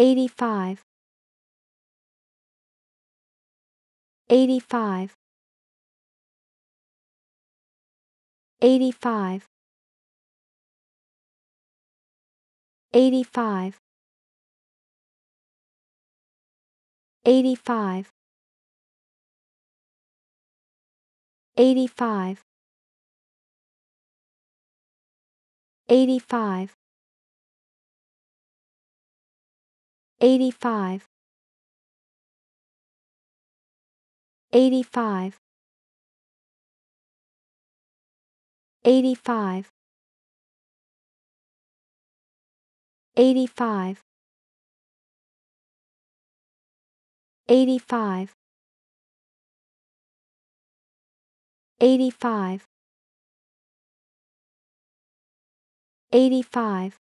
85 85 85 85 85 85 85 85 85 85 85 85 85 85